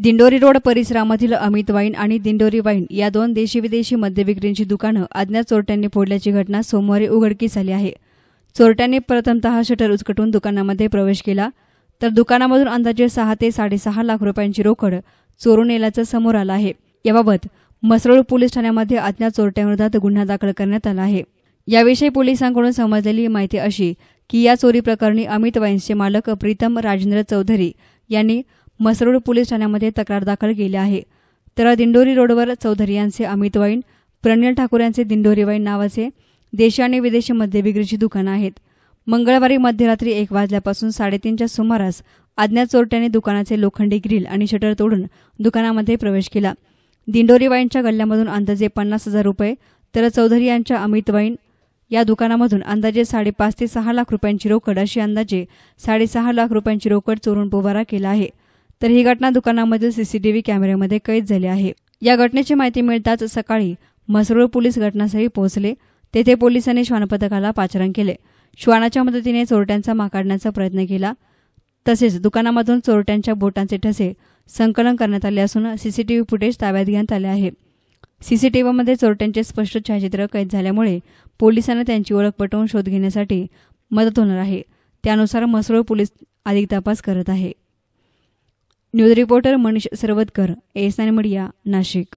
Dindori road परिसरामधील Amit wine आणि Dindori wine या दोन देशी विदेशी मद्यविक्रींची दुकानं अज्ञात चोरट्यांनी फोडल्याची घटना सोमवारी उघडकीस आली आहे चोरट्यांनी प्रथमतः शटर उचकटून दुकानामध्ये प्रवेश केला तर दुकानामधून अंदाजे सहा ते साडेसहा लाख रुपयांची रोकड चोरून नेल्याचं समोर आलं आहे याबाबत मसरूळ पोलीस ठाण्यामध्ये अज्ञात चोरट्यांविरोधात गुन्हा दाखल करण्यात आला आहे याविषयी पोलिसांकडून समजलेली माहिती अशी की या चोरी प्रकरणी अमित वाईन्सचे मालक प्रीतम राजेंद्र चौधरी यांनी मसरूड पोलीस ठाण्यामध्ये तक्रार दाखल केली आहे तर दिंडोरी रोडवर चौधरी यांचे अमित वाईन प्रणिल ठाकूर यांचे दिंडोरी वाईन नावाचे देश आणि विदेशी मद्यविक्रीची दुकानं आहेत मंगळवारी मध्यरात्री एक वाजल्यापासून साडेतीनच्या सुमारास अज्ञात चोरट्यांनी दुकानाचे लोखंडी ग्रिल आणि शटर तोडून दुकानामध्ये प्रवेश केला दिंडोरी वाईनच्या गल्ल्यामधून अंदाजे पन्नास हजार रुपये तर चौधरी यांच्या अमित वाईन या दुकानामधून अंदाजे साडेपाच ते सहा लाख रुपयांची रोकड अशी अंदाजे साडेसहा लाख रुपयांची रोकड चोरून पोवारा केला आहे तर ही घटना दुकानामधील सीसीटीव्ही कॅमेऱ्यामध्ये कैद झाली आहे या घटनेची माहिती मिळताच सकाळी म्हसरूळ पोलीस घटनास्थळी पोहोचले तेथे पोलिसांनी श्वानपथकाला पाचारण केले श्वानाच्या मदतीने चोरट्यांचा माकाडण्याचा प्रयत्न केला तसेच दुकानामधून चोरट्यांच्या बोटांचे ठसे संकलन करण्यात आले असून सीसीटीव्ही फुटेज ताब्यात घेण्यात आले आहे सीसीटीव्हीमध्ये चोरट्यांचे स्पष्ट छायाचित्र कैद झाल्यामुळे पोलिसांना त्यांची ओळख पटवून शोध घेण्यासाठी मदत होणार आहे त्यानुसार मसरूळ पोलीस अधिक तपास करत आहेत news reporter Manish Sarwatkar S N media Nashik